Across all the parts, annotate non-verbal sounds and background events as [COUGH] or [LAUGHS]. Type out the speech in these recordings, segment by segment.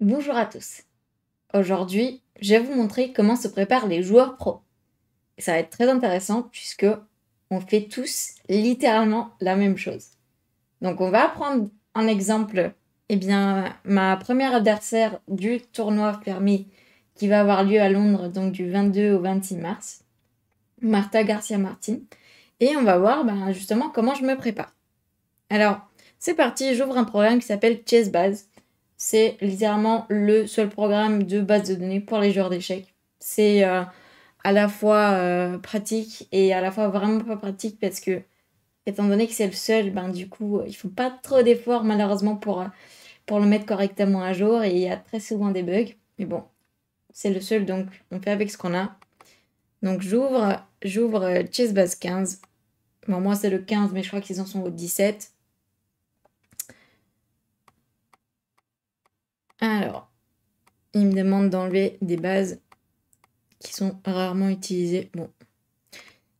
Bonjour à tous. Aujourd'hui, je vais vous montrer comment se préparent les joueurs pro. Ça va être très intéressant puisque on fait tous littéralement la même chose. Donc on va prendre un exemple. Eh bien, ma première adversaire du tournoi fermé qui va avoir lieu à Londres, donc du 22 au 26 mars, Martha Garcia Martin. Et on va voir ben, justement comment je me prépare. Alors, c'est parti, j'ouvre un programme qui s'appelle Chessbase c'est littéralement le seul programme de base de données pour les joueurs d'échecs. C'est euh, à la fois euh, pratique et à la fois vraiment pas pratique parce que, étant donné que c'est le seul, ben, du coup, ne faut pas trop d'efforts malheureusement pour, euh, pour le mettre correctement à jour et il y a très souvent des bugs. Mais bon, c'est le seul donc on fait avec ce qu'on a. Donc j'ouvre, j'ouvre Chessbase 15. Bon, moi c'est le 15, mais je crois qu'ils en sont au 17. Alors, il me demande d'enlever des bases qui sont rarement utilisées. Bon,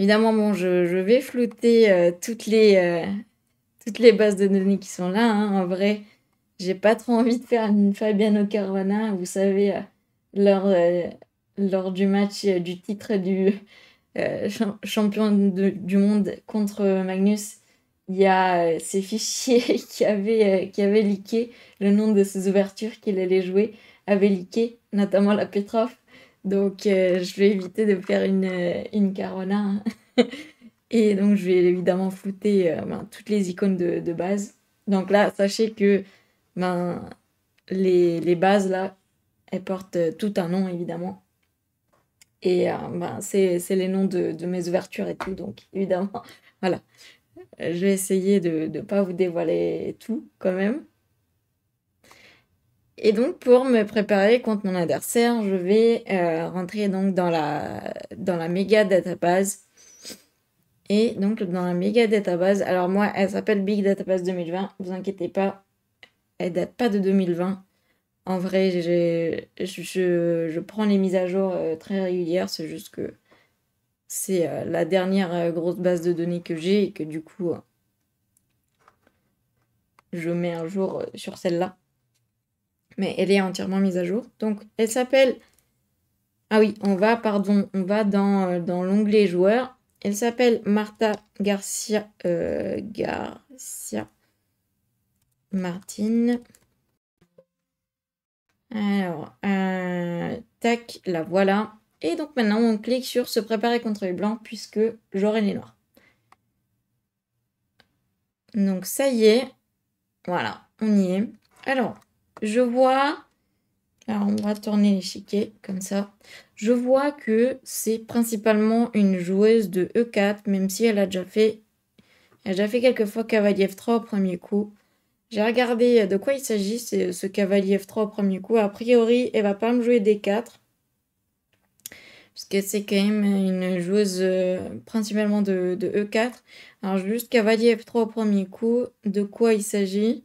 évidemment, bon, je, vais flouter euh, toutes, les, euh, toutes les bases de données qui sont là. Hein, en vrai, j'ai pas trop envie de faire une Fabiano Caruana, vous savez, euh, lors, du match du titre du champion du monde contre Magnus il y a euh, ces fichiers [LAUGHS] qui avaient, euh, qui avaient leaké, le nom de ces ouvertures qu'il allait jouer avaient leaké, notamment la Petrov. Donc euh, je vais éviter de faire une, une Carona. Hein. [LAUGHS] Et donc je vais évidemment flouter ben, toutes les icônes de, de, base. Donc là, sachez que ben, les, les bases, là, elles portent tout un nom, évidemment. Et ben, c'est les noms de, de mes ouvertures et tout. Donc évidemment, [LAUGHS] voilà je vais essayer de ne pas vous dévoiler tout quand même. Et donc pour me préparer contre mon adversaire, je vais euh, rentrer donc dans la, dans la méga database. Et donc dans la méga database, alors moi elle s'appelle Big Database 2020, vous inquiétez pas, elle date pas de 2020. En vrai, je, je, je prends les mises à jour euh, très régulières, c'est juste que c'est euh, la dernière euh, grosse base de données que j'ai et que du coup, euh, je mets un jour sur celle-là. Mais elle est entièrement mise à jour. Donc, elle s'appelle... Ah oui, on va, pardon, on va dans, l'onglet joueur. Elle s'appelle Martha Garcia... Garcia... Martine. Alors, tac, la voilà. Et donc maintenant, on clique sur se préparer contre les blancs puisque j'aurai les noirs. Donc ça y est. Voilà, on y est. Alors, je vois... Alors, on va tourner l'échiquier comme ça. Je vois que c'est principalement une joueuse de E4, même si elle a déjà fait, elle a déjà fait quelques fois cavalier F3 au premier coup. J'ai regardé de quoi il s'agit, ce cavalier F3 au premier coup. A priori, elle va pas me jouer D4 que c'est quand même une joueuse euh, principalement de, E4. E Alors juste cavalier F3 au premier coup, de quoi il s'agit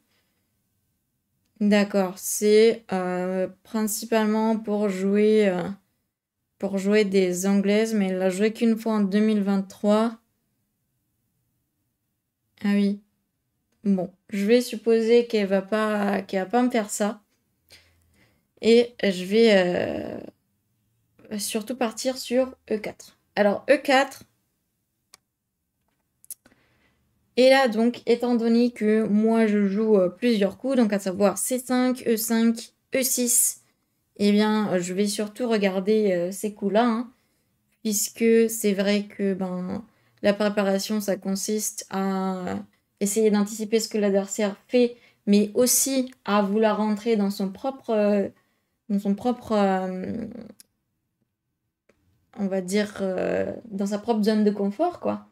D'accord, c'est euh, principalement pour jouer, euh, pour jouer des anglaises, mais elle l'a joué qu'une fois en 2023. Ah oui. Bon, je vais supposer qu'elle va pas, qu'elle va pas me faire ça. Et je vais, euh, surtout partir sur E4. Alors E4, et là, donc, étant donné que moi, je joue euh, plusieurs coups, donc à savoir C5, E5, E6, eh bien, euh, je vais surtout regarder ces coups-là, hein, puisque c'est vrai que ben, la préparation, ça consiste à essayer d'anticiper ce que l'adversaire fait, mais aussi à vouloir rentrer dans son propre, dans son propre on va dire, euh, dans sa propre zone de confort, quoi.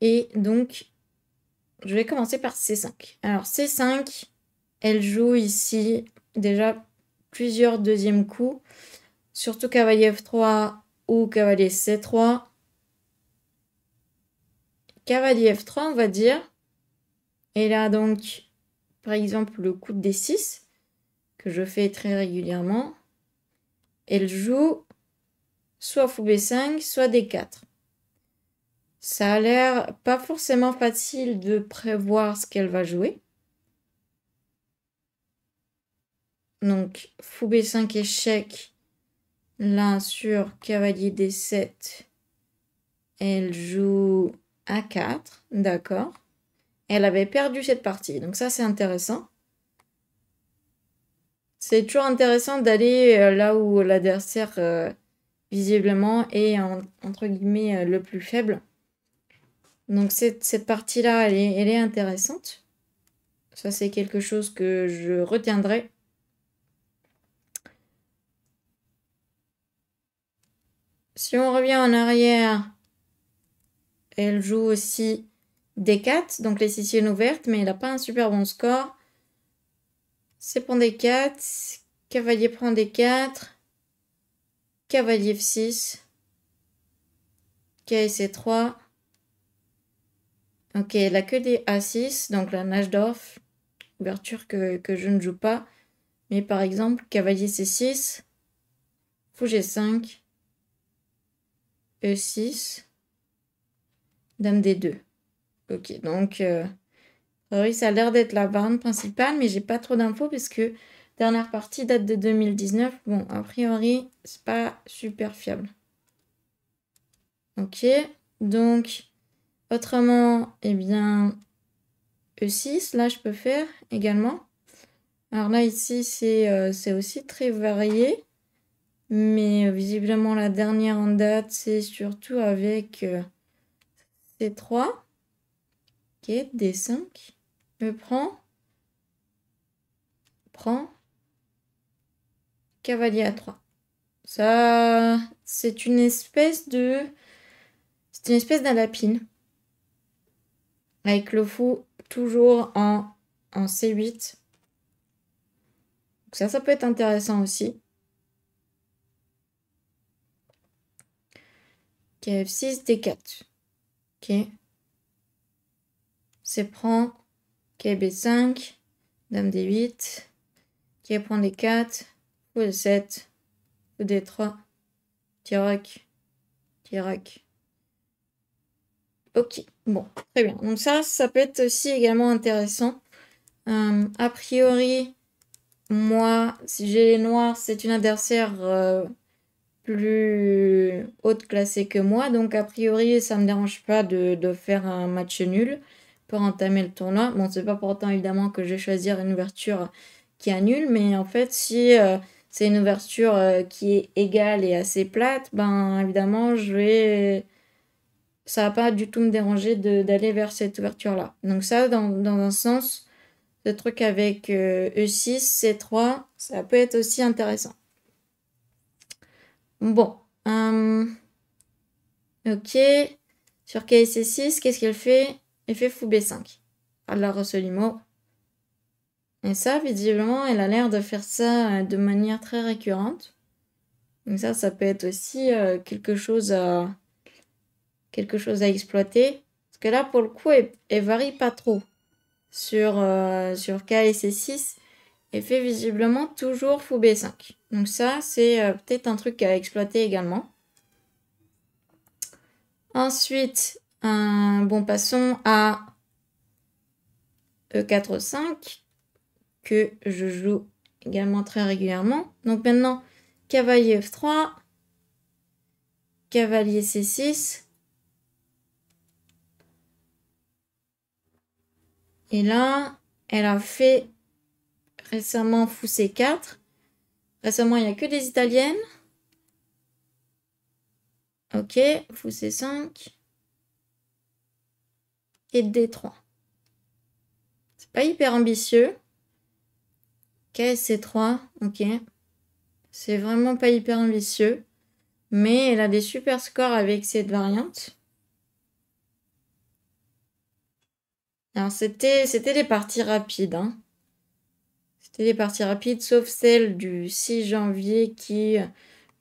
Et donc, je vais commencer par C5. Alors, C5, elle joue ici déjà plusieurs deuxièmes coups, surtout cavalier F3 ou cavalier C3. Cavalier F3, on va dire. Et là, donc, par exemple, le coup de D6, que je fais très régulièrement, elle joue soit b 5 soit D4. Ça a l'air pas forcément facile de prévoir ce qu'elle va jouer. Donc, fou B5 échec, là sur cavalier D7, elle joue A4, d'accord. Elle avait perdu cette partie, donc ça c'est intéressant. C'est toujours intéressant d'aller euh, là où l'adversaire euh, visiblement, est entre guillemets euh, le plus faible. Donc cette, partie-là, elle est, intéressante. Ça, c'est quelque chose que je retiendrai. Si on revient en arrière, elle joue aussi d 4, donc les sixièmes ouvertes, mais elle n'a pas un super bon score. C'est pour d 4, cavalier prend d 4 cavalier f6, kc3, ok, la queue des a6, donc la nage ouverture que, je ne joue pas, mais par exemple, cavalier c6, fou g5, e6, dame d2. Ok, donc, oui, euh, ça a l'air d'être la barne principale, mais j'ai pas trop d'infos parce que Dernière partie date de 2019. Bon, a priori, c'est pas super fiable. Ok, donc autrement, eh bien, E6, là je peux faire également. Alors là ici, c'est euh, aussi très varié. Mais euh, visiblement, la dernière en date, c'est surtout avec euh, C3. Ok, D5. Je prends. cavalier à 3. Ça, c'est une espèce de... C'est une espèce d'alapine. Avec le fou toujours en, C8. ça, ça peut être intéressant aussi. KF6, D4. Ok. C prend KB5, Dame D8, qui prend D4, ou D7. des 3 Tirac, Tirac. Ok, bon, très bien. Donc ça, ça peut être aussi également intéressant. Euh, a priori, moi, si j'ai les noirs, c'est une adversaire euh, plus haute classée que moi. Donc, a priori, ça ne me dérange pas de, faire un match nul pour entamer le tournoi. Bon, c'est pas pourtant évidemment que je vais choisir une ouverture qui annule, mais en fait, si euh, c'est une ouverture euh, qui est égale et assez plate, ben évidemment, je vais. Ça va pas du tout me déranger d'aller vers cette ouverture-là. Donc, ça, dans, un sens, le truc avec E6, euh, e C3, ça peut être aussi intéressant. Bon. Euh, ok. Sur ksc 6 qu'est-ce qu'elle fait Elle fait fou B5. Alors, Rosolimo. Et ça, visiblement, elle a l'air de faire ça euh, de manière très récurrente. Donc ça, ça peut être aussi euh, quelque, chose à, quelque chose à exploiter. Parce que là, pour le coup, elle, varie pas trop sur, euh, sur K et C6 et fait visiblement toujours fou B5. Donc ça, c'est peut-être un truc à exploiter également. Ensuite, bon, passons à E4-5 que je joue également très régulièrement. Donc maintenant, cavalier F3, cavalier C6. Et là, elle a fait récemment fou C4. Récemment, il n'y a que des italiennes. Ok, fou C5. Et D3. C'est pas hyper ambitieux. KSC3, ok. C'est vraiment pas hyper ambitieux. Mais elle a des super scores avec cette variante. Alors c'était des parties rapides. Hein. C'était des parties rapides, sauf celle du 6 janvier qui,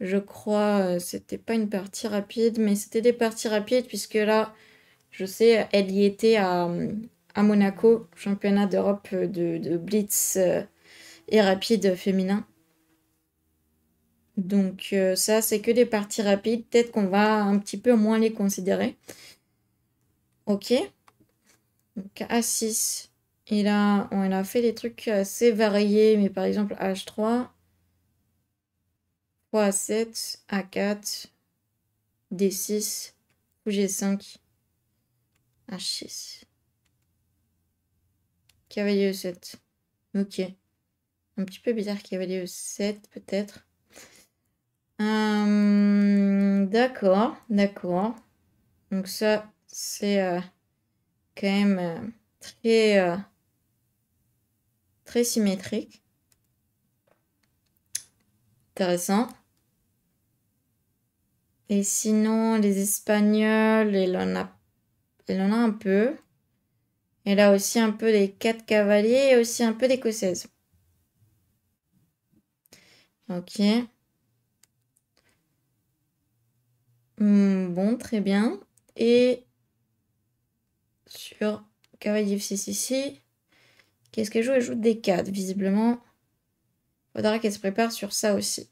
je crois, euh, c'était pas une partie rapide, mais c'était des parties rapides puisque là, je sais, elle y était à, Monaco, championnat d'Europe de, Blitz. Euh, et rapide féminin. Donc euh, ça, c'est que des parties rapides. Peut-être qu'on va un petit peu moins les considérer. Ok. Donc A6. Et là, on a fait des trucs assez variés. Mais par exemple, H3. 3 A7. A4. D6. Ou G5. H6. Cavalier E7. Ok un petit peu bizarre cavalier E7 peut-être. Hum, d'accord, d'accord. Donc ça, c'est euh, quand même euh, très, euh, très symétrique. Intéressant. Et sinon, les Espagnols, il en a, un peu. Et là aussi un peu des quatre cavaliers et aussi un peu l'Écossaise. Ok. Hmm, bon, très bien. Et sur cavalier f6 ici, qu'est-ce qu'elle joue Elle joue d4, visiblement. Faudra qu'elle se prépare sur ça aussi.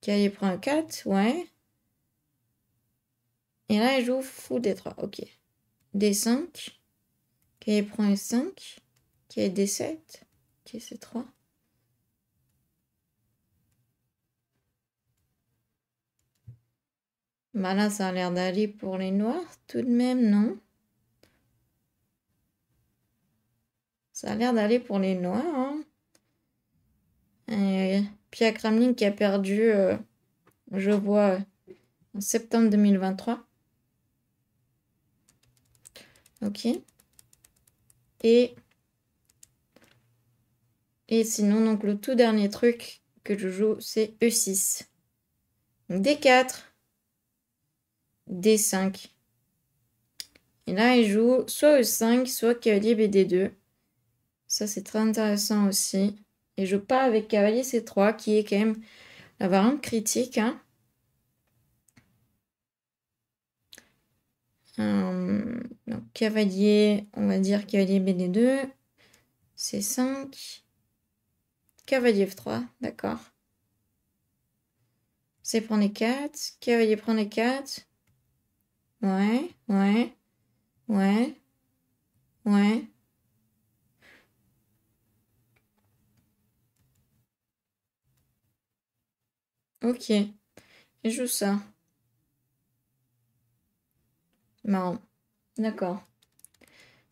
Cavalier prend 4 ouais. Et là, elle joue fou d3, ok. d5, cavalier prend e5, cavalier d7, cavalier c3. Bah là, ça a l'air d'aller pour les noirs tout de même, non Ça a l'air d'aller pour les noirs. Hein Et Pia qui a perdu, euh, je vois, euh, en septembre 2023. Ok. Et, et sinon, donc le tout dernier truc que je joue, c'est E6. D4. D5. Et là, il joue soit E5, soit cavalier BD2. Ça, c'est très intéressant aussi. Il joue pas avec cavalier C3, qui est quand même la variante critique. Hein. Euh, donc, cavalier, on va dire cavalier BD2, C5, cavalier F3, d'accord. C'est prendre les 4, cavalier prend les 4, Ouais, ouais, ouais, ouais. Ok. je joue ça. Marrant. D'accord.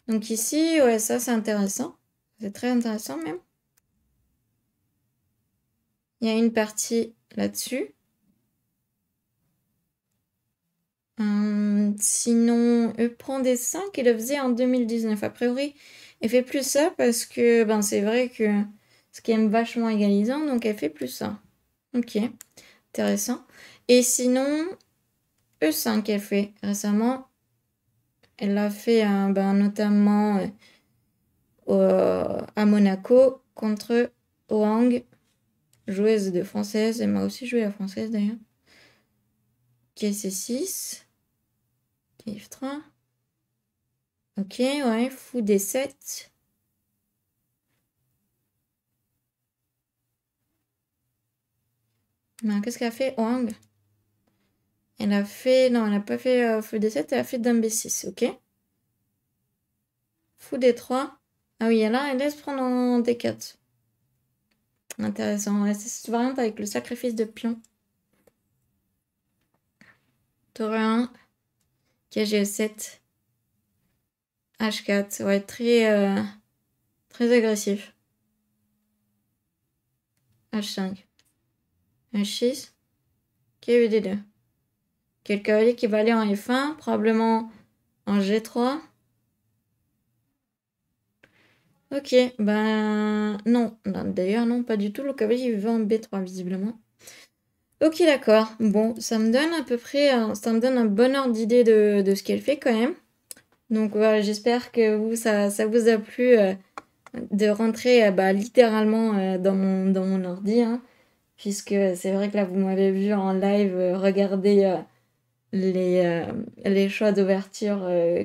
Donc ici, ouais, ça c'est intéressant. C'est très intéressant même. Il y a une partie là-dessus. Hum, sinon, sinon, euh, prend des 5 il le faisait en 2019. A priori, elle fait plus ça parce que ben, c'est vrai que ce qui est vachement égalisant, donc elle fait plus ça. Ok, intéressant. Et sinon, E5, elle fait récemment. Elle l'a fait euh, ben, notamment euh, à Monaco contre Hoang, joueuse de française. Elle m'a aussi joué la française d'ailleurs. est c 6 5-3 Ok, ouais, fou des 7. Qu'est-ce qu'elle a fait Wang Elle a fait. Non, elle n'a pas fait euh, fou des 7, elle a fait Dame B6, ok Fou des 3. Ah oui, elle là, elle laisse prendre en D4. Intéressant. C'est cette variante avec le sacrifice de pion. Toré 1 kg 7 H4, ça être très, euh, très agressif. H5, H6, KVD2. Quel cavalier qui va aller en F1, probablement en G3. Ok, ben non, ben, d'ailleurs non, pas du tout, le cavalier va en B3 visiblement. Ok, d'accord. Bon, ça me donne à peu près, ça me donne un bon ordre d'idée de, ce qu'elle fait quand même. Donc voilà, j'espère que vous, ça, vous a plu euh, de rentrer euh, bah, littéralement euh, dans, mon, mon ordi. Hein. puisque c'est vrai que là, vous m'avez vu en live regarder les, les choix d'ouverture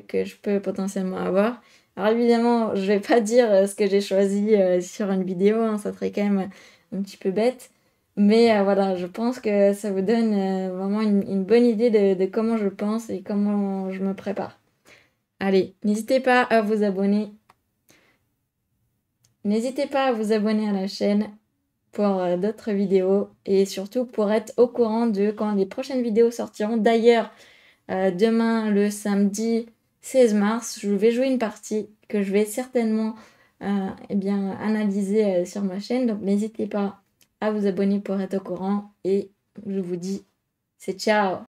que je peux potentiellement avoir. Alors évidemment, je ne vais pas dire ce que j'ai choisi sur une vidéo, hein. ça serait quand même un petit peu bête. Mais euh, voilà, je pense que ça vous donne euh, vraiment une, bonne idée de, comment je pense et comment je me prépare. Allez, n'hésitez pas à vous abonner. N'hésitez pas à vous abonner à la chaîne pour euh, d'autres vidéos et surtout pour être au courant de quand les prochaines vidéos sortiront. D'ailleurs, demain, le samedi 16 mars, je vais jouer une partie que je vais certainement eh bien, analyser sur ma chaîne. Donc n'hésitez pas à vous abonner pour être au courant et je vous dis c'est ciao